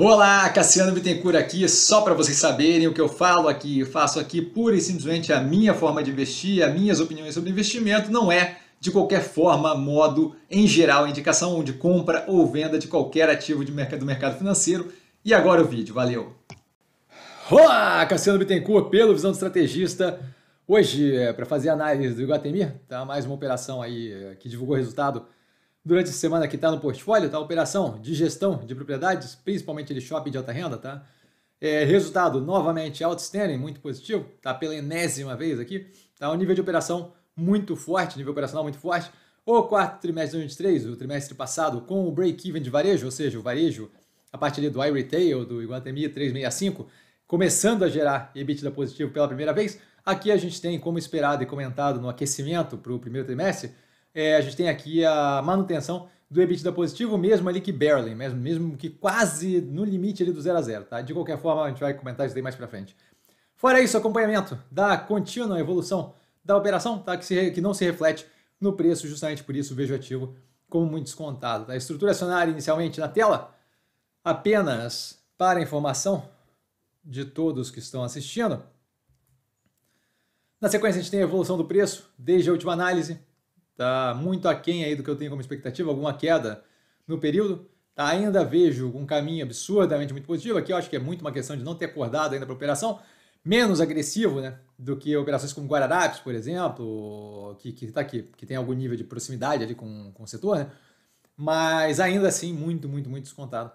Olá, Cassiano Bittencourt aqui, só para vocês saberem o que eu falo aqui, eu faço aqui pura e simplesmente a minha forma de investir, as minhas opiniões sobre investimento, não é de qualquer forma, modo, em geral, indicação de compra ou venda de qualquer ativo de mercado, do mercado financeiro. E agora o vídeo, valeu! Olá, Cassiano Bittencourt, pelo Visão do Estrategista. Hoje, é para fazer análise do Iguatemi, tá? mais uma operação aí é, que divulgou resultado durante a semana que está no portfólio, tá? Operação de gestão de propriedades, principalmente de shopping de alta renda, tá? É, resultado, novamente, outstanding, muito positivo, tá? Pela enésima vez aqui, tá? Um nível de operação muito forte, nível operacional muito forte. O quarto trimestre de 2023, o trimestre passado, com o break-even de varejo, ou seja, o varejo, a partir do iRetail, do Iguatemi 365, começando a gerar EBITDA positivo pela primeira vez. Aqui a gente tem, como esperado e comentado no aquecimento para o primeiro trimestre, é, a gente tem aqui a manutenção do EBITDA positivo, mesmo ali que barely, mesmo, mesmo que quase no limite ali do 0 a 0, tá? De qualquer forma, a gente vai comentar isso daí mais para frente. Fora isso, acompanhamento da contínua evolução da operação, tá? Que, se, que não se reflete no preço, justamente por isso vejo ativo como muito descontado. Tá? A estrutura acionária inicialmente na tela, apenas para informação de todos que estão assistindo. Na sequência, a gente tem a evolução do preço desde a última análise, Tá muito aquém aí do que eu tenho como expectativa, alguma queda no período. Tá, ainda vejo um caminho absurdamente muito positivo. Aqui eu acho que é muito uma questão de não ter acordado ainda para operação, menos agressivo né, do que operações como Guararapes, por exemplo, que, que, tá aqui, que tem algum nível de proximidade ali com, com o setor, né? mas ainda assim muito, muito, muito descontado.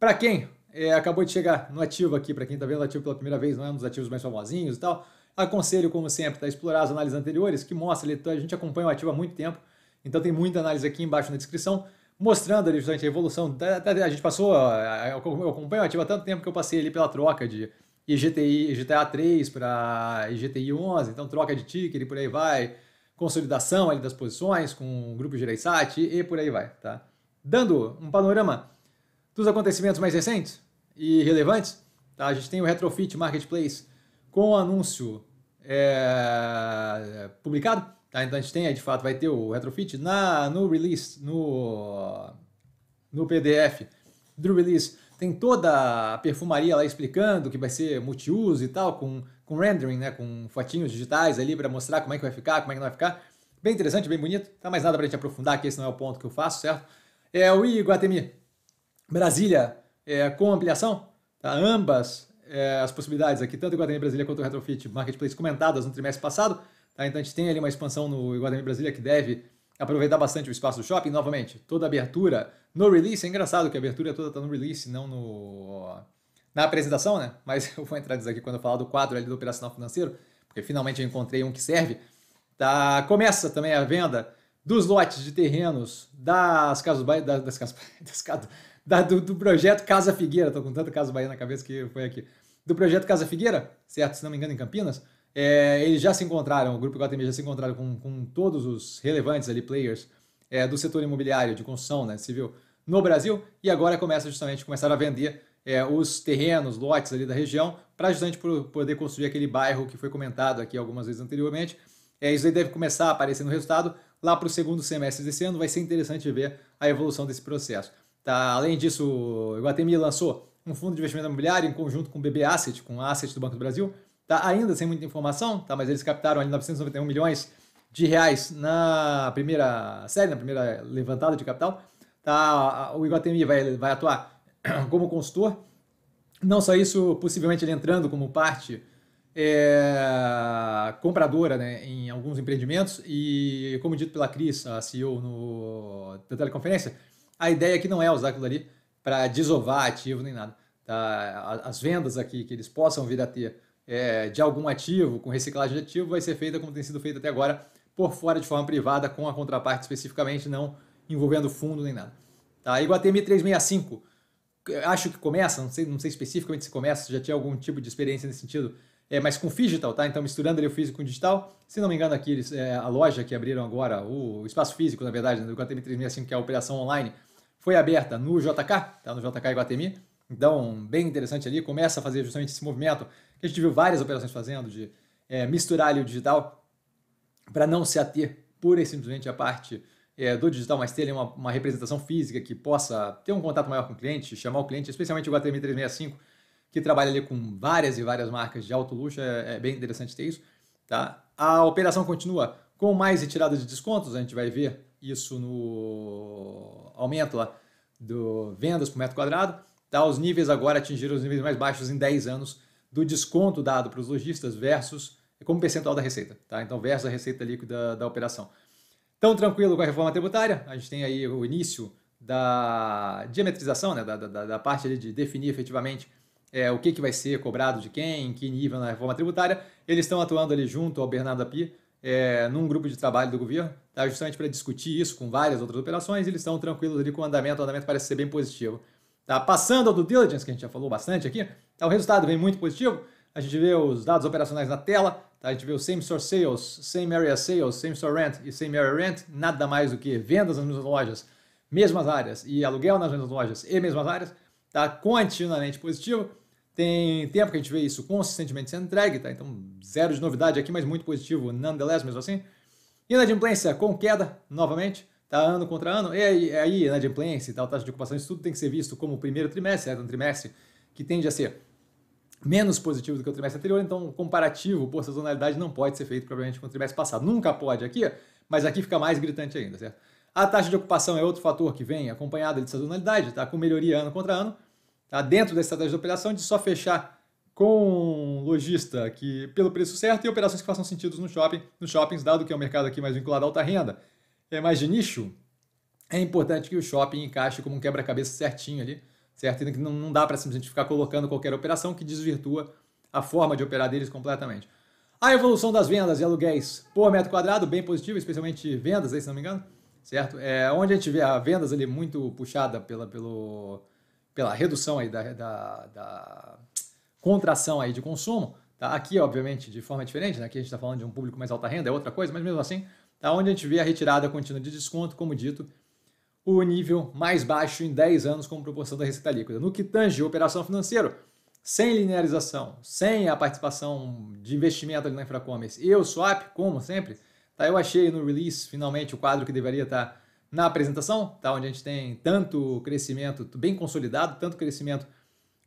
Para quem é, acabou de chegar no ativo aqui, para quem está vendo o ativo pela primeira vez, não é um dos ativos mais famosinhos e tal, Aconselho, como sempre, a tá, explorar as análises anteriores, que mostra, a gente acompanha o ativo há muito tempo, então tem muita análise aqui embaixo na descrição, mostrando ali justamente a evolução. A gente passou, eu acompanho o ativo há tanto tempo que eu passei ali pela troca de IGTI, IGTA 3 para IGTI 11, então troca de ticker e por aí vai, consolidação ali das posições com o grupo Gereissat e por aí vai, tá? Dando um panorama dos acontecimentos mais recentes e relevantes, tá? a gente tem o Retrofit Marketplace, com o anúncio é, publicado. Tá? Então a gente tem de fato, vai ter o retrofit na, no release, no, no PDF do release. Tem toda a perfumaria lá explicando que vai ser multiuso e tal, com, com rendering, né? com fotinhos digitais ali para mostrar como é que vai ficar, como é que não vai ficar. Bem interessante, bem bonito. Tá mais nada para a gente aprofundar, que esse não é o ponto que eu faço, certo? É o Iguatemi Brasília é, com ampliação, tá? ambas é, as possibilidades aqui, tanto o Iguatemi Brasília quanto o Retrofit Marketplace comentadas no trimestre passado. Tá? Então a gente tem ali uma expansão no Iguatemi Brasília que deve aproveitar bastante o espaço do shopping. Novamente, toda abertura no release. É engraçado que a abertura toda está no release, não no na apresentação, né? Mas eu vou entrar nisso aqui quando eu falar do quadro ali do operacional financeiro, porque finalmente eu encontrei um que serve. Tá, começa também a venda dos lotes de terrenos das casas das, das, das, das da, do, do, projeto Casa Figueira. Estou com tanto Casa Bahia na cabeça que foi aqui. Do projeto Casa Figueira, certo? Se não me engano, em Campinas. É, eles já se encontraram, o Grupo Iguatemi já se encontraram com, com todos os relevantes ali, players é, do setor imobiliário, de construção, né, civil, no Brasil. E agora começa justamente, começar a vender é, os terrenos, lotes ali da região, para justamente poder construir aquele bairro que foi comentado aqui algumas vezes anteriormente. É, isso aí deve começar a aparecer no resultado lá para o segundo semestre desse ano. Vai ser interessante ver a evolução desse processo. Tá? Além disso, o Iguatemi lançou um fundo de investimento imobiliário em conjunto com o BB Asset, com o Asset do Banco do Brasil. Tá ainda sem muita informação, tá? mas eles captaram ali 991 milhões de reais na primeira série, na primeira levantada de capital. Tá? O Iguatemi vai, vai atuar como consultor. Não só isso, possivelmente ele entrando como parte é, compradora né, em alguns empreendimentos e, como dito pela Cris, a CEO no, da teleconferência, a ideia aqui não é usar aquilo ali para desovar ativo nem nada. Tá? As vendas aqui que eles possam vir a ter é, de algum ativo, com reciclagem de ativo, vai ser feita como tem sido feita até agora, por fora de forma privada, com a contraparte especificamente, não envolvendo fundo nem nada. Tá? Iguatemi 365, acho que começa, não sei, não sei especificamente se começa, se já tinha algum tipo de experiência nesse sentido, é, mas com digital, tá? Então misturando ali o físico com o digital. Se não me engano, aqui eles, é, a loja que abriram agora, o espaço físico, na verdade, né, do Guatemi 365, que é a operação online, foi aberta no JK, tá? No JK Guatemi. Então, bem interessante ali, começa a fazer justamente esse movimento que a gente viu várias operações fazendo de é, misturar ali o digital para não se ater pura e simplesmente à parte é, do digital, mas ter ali uma, uma representação física que possa ter um contato maior com o cliente, chamar o cliente, especialmente o Guatemi 365, que trabalha ali com várias e várias marcas de alto luxo, é, é bem interessante ter isso. Tá? A operação continua com mais retirada de descontos, a gente vai ver isso no aumento lá do vendas por metro quadrado. Tá? Os níveis agora atingiram os níveis mais baixos em 10 anos do desconto dado para os lojistas versus como percentual da receita. Tá? Então, versus a receita líquida da operação. Tão tranquilo com a reforma tributária, a gente tem aí o início da diametrização, né? da, da, da parte de definir efetivamente é, o que, que vai ser cobrado de quem, em que nível na reforma tributária. Eles estão atuando ali junto ao Bernardo Api, é, num grupo de trabalho do governo, tá, justamente para discutir isso com várias outras operações. Eles estão tranquilos ali com o andamento, o andamento parece ser bem positivo. Tá? Passando ao due diligence, que a gente já falou bastante aqui, tá, o resultado vem muito positivo. A gente vê os dados operacionais na tela, tá, a gente vê o same store sales, same area sales, same store rent e same area rent, nada mais do que vendas nas mesmas lojas, mesmas áreas, e aluguel nas mesmas lojas e mesmas áreas, tá continuamente positivo. Tem tempo que a gente vê isso consistentemente sendo entregue, tá? Então, zero de novidade aqui, mas muito positivo, nonetheless, mesmo assim. Inadimplência com queda, novamente, tá? Ano contra ano. E aí, aí inadimplência e tal, taxa de ocupação, isso tudo tem que ser visto como o primeiro trimestre, é um trimestre que tende a ser menos positivo do que o trimestre anterior, então o comparativo por sazonalidade não pode ser feito provavelmente com o trimestre passado. Nunca pode aqui, mas aqui fica mais gritante ainda, certo? A taxa de ocupação é outro fator que vem acompanhado de sazonalidade, tá? Com melhoria ano contra ano tá? dentro da estratégia de operação de só fechar com lojista que pelo preço certo e operações que façam sentido no shopping, nos shoppings, dado que é um mercado aqui mais vinculado à alta renda, é mais de nicho, é importante que o shopping encaixe como um quebra-cabeça certinho ali, certo? Não, não dá para simplesmente ficar colocando qualquer operação que desvirtua a forma de operar deles completamente. A evolução das vendas e aluguéis por metro quadrado, bem positiva, especialmente vendas aí, se não me engano, certo? É, onde a gente vê a vendas ali muito puxada pela, pelo pela redução aí da, da, da contração aí de consumo, tá? aqui obviamente de forma diferente, né? aqui a gente está falando de um público mais alta renda, é outra coisa, mas mesmo assim, tá? onde a gente vê a retirada contínua de desconto, como dito, o nível mais baixo em 10 anos como proporção da receita líquida. No que tange operação financeira, sem linearização, sem a participação de investimento ali na Infracommerce e o swap, como sempre, tá? eu achei no release finalmente o quadro que deveria estar tá na apresentação, tá? onde a gente tem tanto crescimento bem consolidado, tanto crescimento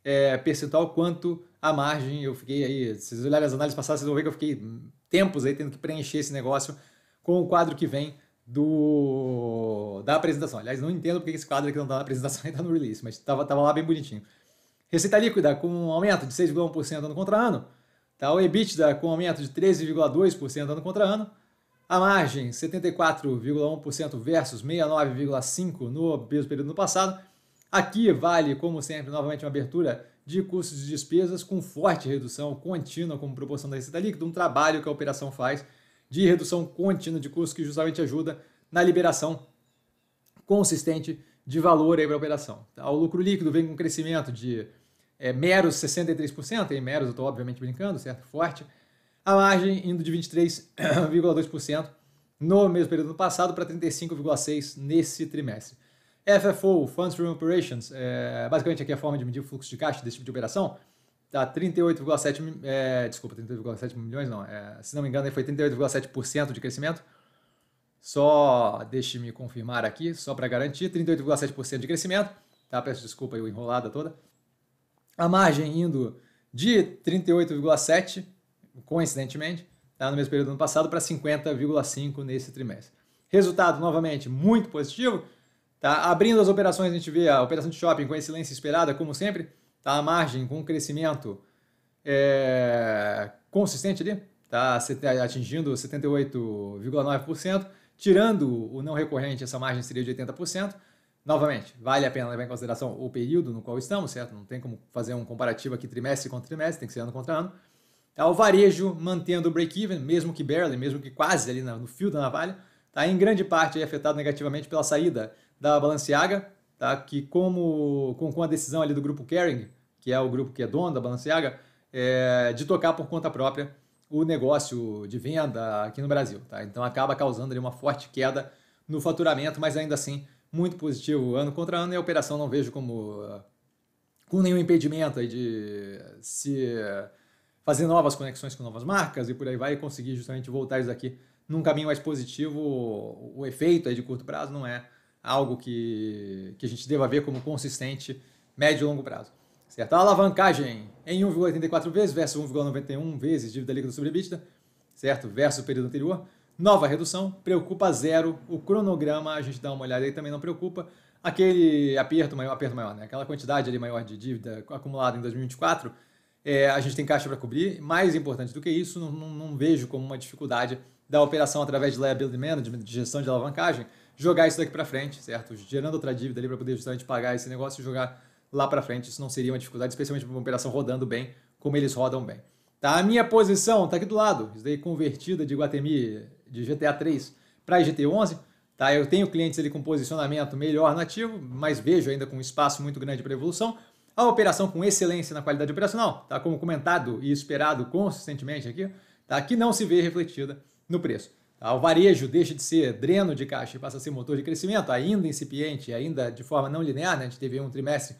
é, percentual quanto a margem. Eu fiquei aí, se vocês olharem as análises passadas, vocês vão ver que eu fiquei tempos aí tendo que preencher esse negócio com o quadro que vem do da apresentação. Aliás, não entendo porque esse quadro aqui não está na apresentação e está no release, mas estava tava lá bem bonitinho. Receita líquida com um aumento de 6,1% ano contra ano. Tá? O EBITDA com um aumento de 13,2% ano contra ano. A margem 74,1% versus 69,5% no mesmo período no passado. Aqui vale, como sempre, novamente uma abertura de custos e despesas com forte redução contínua como proporção da receita líquida, um trabalho que a operação faz de redução contínua de custos que justamente ajuda na liberação consistente de valor para a operação. Tá? O lucro líquido vem com um crescimento de é, meros 63%, em meros eu estou obviamente brincando, certo? Forte, a margem indo de 23,2% no mesmo período do passado para 35,6% nesse trimestre. FFO, Funds from Operations, é, basicamente aqui é a forma de medir o fluxo de caixa desse tipo de operação, tá 38,7, é, desculpa, 38,7 milhões não, é, se não me engano foi 38,7% de crescimento, só deixe-me confirmar aqui, só para garantir, 38,7% de crescimento, tá, peço desculpa aí o enrolada toda, a margem indo de 38,7% coincidentemente, tá, no mesmo período do ano passado, para 50,5% nesse trimestre. Resultado, novamente, muito positivo. Tá? Abrindo as operações, a gente vê a operação de shopping com a excelência esperada, como sempre. Tá? A margem com um crescimento é, consistente ali, tá? atingindo 78,9%. Tirando o não recorrente, essa margem seria de 80%. Novamente, vale a pena levar em consideração o período no qual estamos, certo? Não tem como fazer um comparativo aqui trimestre contra trimestre, tem que ser ano contra ano. É o varejo mantendo o break-even, mesmo que barely, mesmo que quase ali no fio da navalha, está em grande parte afetado negativamente pela saída da Balenciaga, tá? que como, com, com a decisão ali do grupo Kering, que é o grupo que é dono da Balenciaga, é, de tocar por conta própria o negócio de venda aqui no Brasil. Tá? Então acaba causando ali uma forte queda no faturamento, mas ainda assim muito positivo ano contra ano e a operação não vejo como ah, com nenhum impedimento aí de se fazer novas conexões com novas marcas e por aí vai e conseguir justamente voltar isso aqui num caminho mais positivo. O efeito aí de curto prazo não é algo que, que a gente deva ver como consistente médio e longo prazo. Certo? A alavancagem em 1,84 vezes versus 1,91 vezes dívida líquida sobre EBITDA, certo? Versus o período anterior. Nova redução, preocupa zero. O cronograma, a gente dá uma olhada aí, também não preocupa. Aquele aperto maior, aperto maior, né? Aquela quantidade ali maior de dívida acumulada em 2024 é, a gente tem caixa para cobrir. Mais importante do que isso, não, não, não, vejo como uma dificuldade da operação através de liability management, de gestão de alavancagem, jogar isso daqui para frente, certo? Gerando outra dívida ali para poder justamente pagar esse negócio e jogar lá para frente. Isso não seria uma dificuldade, especialmente para uma operação rodando bem, como eles rodam bem. Tá? A minha posição está aqui do lado, isso daí é convertida de Guatemi, de GTA 3 para IGT 11. Tá? Eu tenho clientes ali com posicionamento melhor nativo mas vejo ainda com espaço muito grande para evolução. A operação com excelência na qualidade operacional, tá? como comentado e esperado consistentemente aqui, tá? que não se vê refletida no preço. Tá? O varejo deixa de ser dreno de caixa e passa a ser motor de crescimento, ainda incipiente, ainda de forma não linear, né? a gente teve um trimestre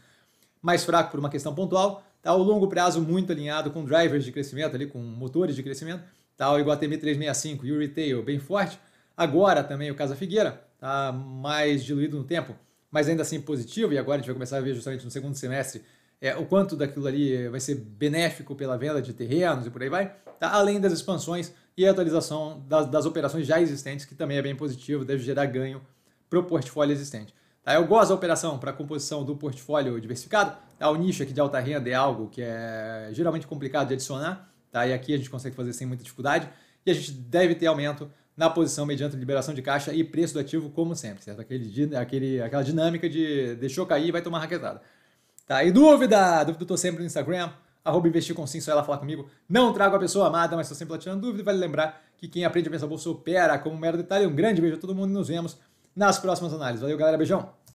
mais fraco por uma questão pontual, tá? o longo prazo muito alinhado com drivers de crescimento, ali, com motores de crescimento, tá? o Iguatemi 365 e o retail bem forte, agora também o Casa Figueira, tá mais diluído no tempo, mas ainda assim positivo, e agora a gente vai começar a ver justamente no segundo semestre é, o quanto daquilo ali vai ser benéfico pela venda de terrenos e por aí vai, tá? além das expansões e atualização das, das, operações já existentes, que também é bem positivo, deve gerar ganho para o portfólio existente. Tá? Eu gosto da operação para a composição do portfólio diversificado, tá? o nicho aqui de alta renda é algo que é geralmente complicado de adicionar, tá? e aqui a gente consegue fazer sem muita dificuldade, e a gente deve ter aumento na posição mediante liberação de caixa e preço do ativo, como sempre, certo? Aquele, aquele, aquela dinâmica de deixou cair e vai tomar raquetada. Tá, e dúvida? Dúvida eu tô sempre no Instagram, arroba investir com sim, só ela falar comigo. Não trago a pessoa amada, mas estou sempre lá tirando dúvida. vale lembrar que quem aprende a pensar bolsa opera como um mero detalhe. Um grande beijo a todo mundo e nos vemos nas próximas análises. Valeu, galera. Beijão!